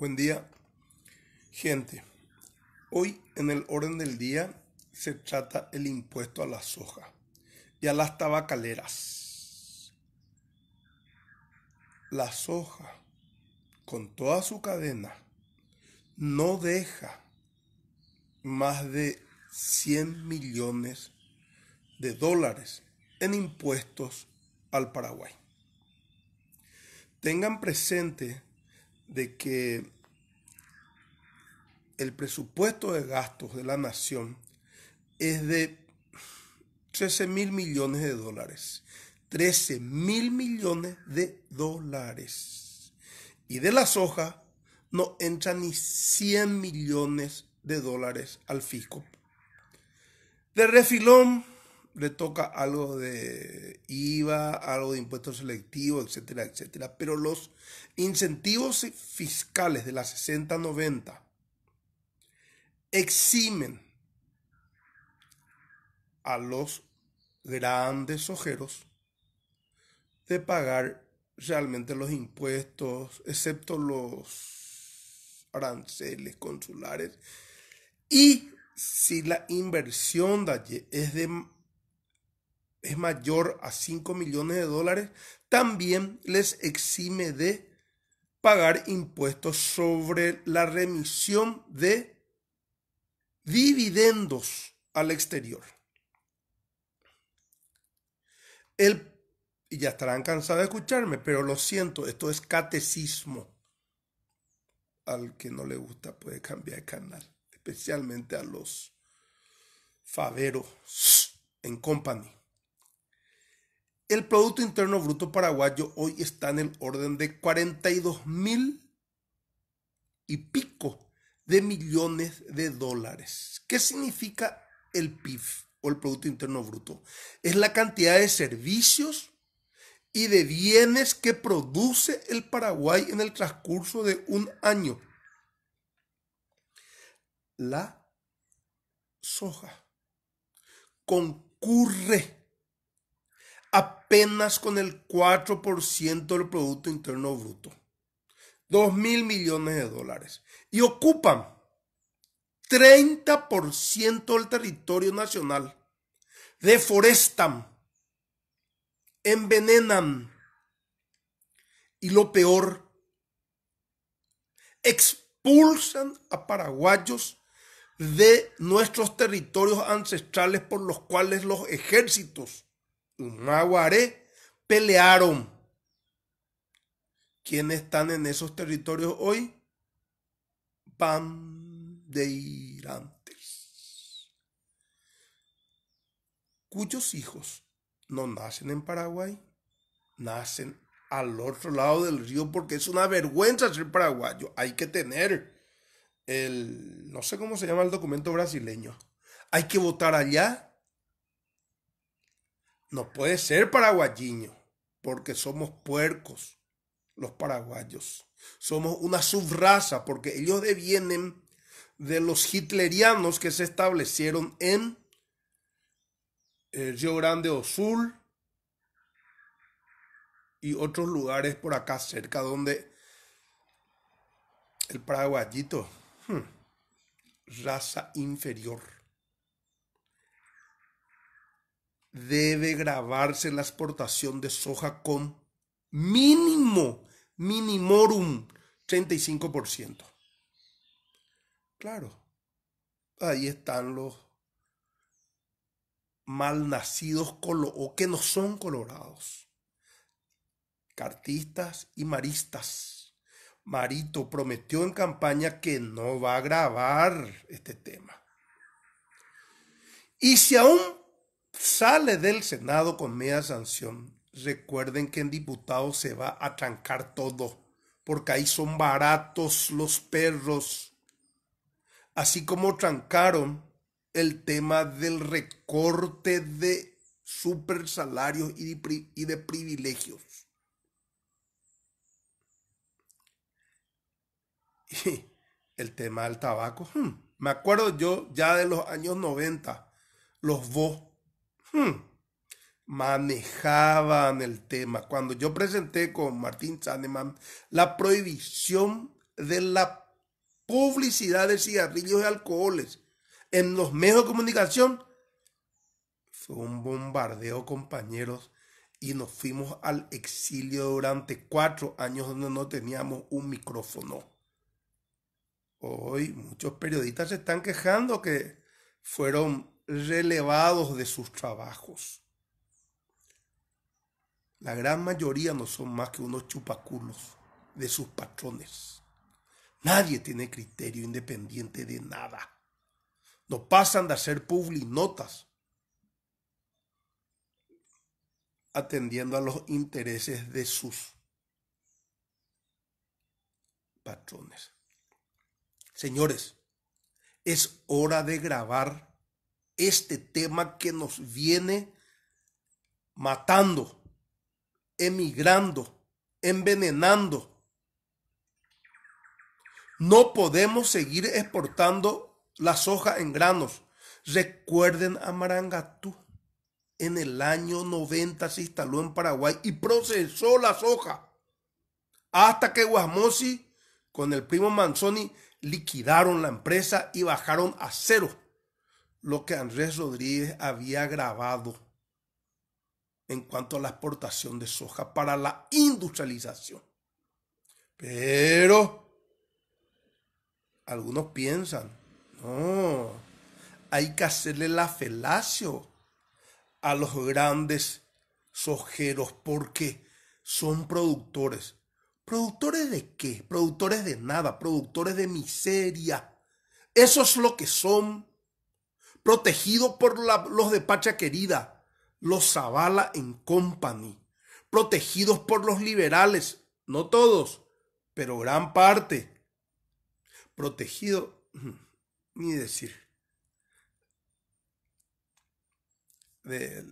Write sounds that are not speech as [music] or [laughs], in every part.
Buen día, gente. Hoy en el orden del día se trata el impuesto a la soja y a las tabacaleras. La soja, con toda su cadena, no deja más de 100 millones de dólares en impuestos al Paraguay. Tengan presente de que el presupuesto de gastos de la nación es de 13 mil millones de dólares. 13 mil millones de dólares. Y de la soja no entra ni 100 millones de dólares al fisco. De refilón le toca algo de IVA, algo de impuestos selectivos, etcétera, etcétera. Pero los incentivos fiscales de la 60-90 eximen a los grandes ojeros de pagar realmente los impuestos, excepto los aranceles consulares. Y si la inversión de es de es mayor a 5 millones de dólares, también les exime de pagar impuestos sobre la remisión de dividendos al exterior. El, y ya estarán cansados de escucharme, pero lo siento, esto es catecismo. Al que no le gusta puede cambiar de canal, especialmente a los faveros en company. El Producto Interno Bruto paraguayo hoy está en el orden de 42 mil y pico de millones de dólares. ¿Qué significa el PIB o el Producto Interno Bruto? Es la cantidad de servicios y de bienes que produce el Paraguay en el transcurso de un año. La soja concurre apenas con el 4% del Producto Interno Bruto. 2 mil millones de dólares. Y ocupan 30% del territorio nacional. Deforestan. Envenenan. Y lo peor, expulsan a paraguayos de nuestros territorios ancestrales por los cuales los ejércitos aguaré, pelearon. ¿Quiénes están en esos territorios hoy? Bandeirantes. Cuyos hijos no nacen en Paraguay, nacen al otro lado del río porque es una vergüenza ser paraguayo. Hay que tener el, no sé cómo se llama el documento brasileño. Hay que votar allá no puede ser paraguayiño, porque somos puercos los paraguayos. Somos una subraza, porque ellos devienen de los hitlerianos que se establecieron en el eh, Río Grande O Sul y otros lugares por acá cerca donde el paraguayito, hmm, raza inferior. debe grabarse la exportación de soja con mínimo, minimorum, 35%. Claro, ahí están los malnacidos o que no son colorados. Cartistas y maristas. Marito prometió en campaña que no va a grabar este tema. Y si aún sale del Senado con media sanción. Recuerden que en diputados se va a trancar todo, porque ahí son baratos los perros. Así como trancaron el tema del recorte de supersalarios y de, privilegios. [laughs] Y el tema del tabaco. Hmm, me acuerdo yo ya de los años 90, los vos Hmm. manejaban el tema. Cuando yo presenté con Martín Zaneman la prohibición de la publicidad de cigarrillos y alcoholes en los medios de comunicación, fue un bombardeo, compañeros, y nos fuimos al exilio durante cuatro años donde no teníamos un micrófono. Hoy muchos periodistas se están quejando que fueron relevados de sus trabajos. La gran mayoría no son más que unos chupaculos de sus patrones. Nadie tiene criterio independiente de nada. No pasan de hacer publinotas atendiendo a los intereses de sus patrones. Señores, es hora de grabar este tema que nos viene matando, emigrando, envenenando. No podemos seguir exportando la soja en granos. Recuerden a Marangatú. En el año 90 se instaló en Paraguay y procesó la soja. Hasta que Guasmosi con el primo Manzoni liquidaron la empresa y bajaron a cero lo que Andrés Rodríguez había grabado en cuanto a la exportación de soja para la industrialización. Pero algunos piensan, no, hay que hacerle la felacio a los grandes sojeros porque son productores. ¿Productores de qué? Productores de nada, productores de miseria. Eso es lo que son protegido por los de Pacha Querida, los Zavala en Company, protegidos por los liberales, no todos, pero gran parte. Protegido, ni decir, de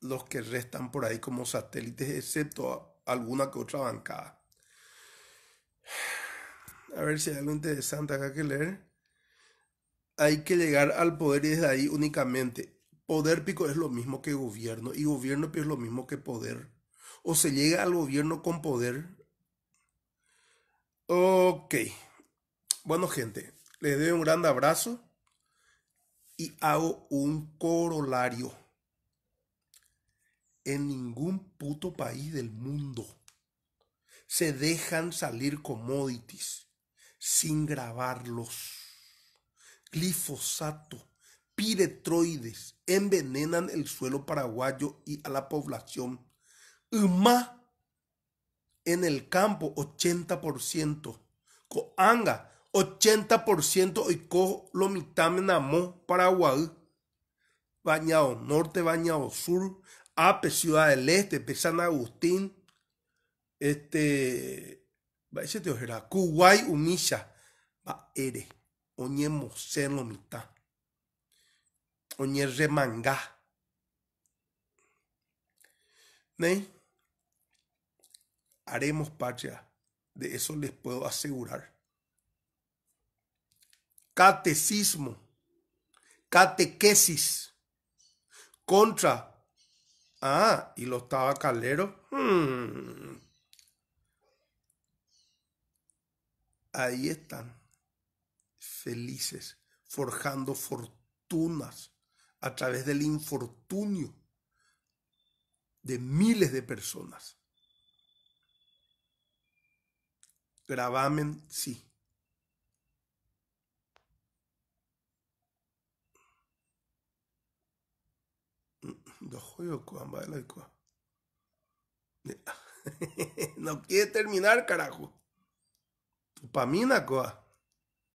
los que restan por ahí como satélites, excepto alguna que otra bancada. A ver si hay algo interesante acá que leer hay que llegar al poder y desde ahí únicamente. Poder pico es lo mismo que gobierno y gobierno pico es lo mismo que poder. O se llega al gobierno con poder. Ok. Bueno, gente, les doy un gran abrazo y hago un corolario. En ningún puto país del mundo se dejan salir commodities sin grabarlos glifosato, piretroides envenenan el suelo paraguayo y a la población. Uma en el campo 80%, Coanga 80% y cojo lo mitamen Paraguay. Bañado Norte, Bañado Sur, Ape, Ciudad del Este, Pesan San Agustín, este, va a ojera. Kuwait, Unisa, va Eres. Oñe la mitad. Oñemos remanga ¿Ney? haremos patria de eso les puedo asegurar catecismo catequesis contra ah y lo estaba calero hmm. ahí están felices, forjando fortunas a través del infortunio de miles de personas. Gravamen, sí. Mm, [laughs] no quiere terminar, carajo. Tupamina, coa.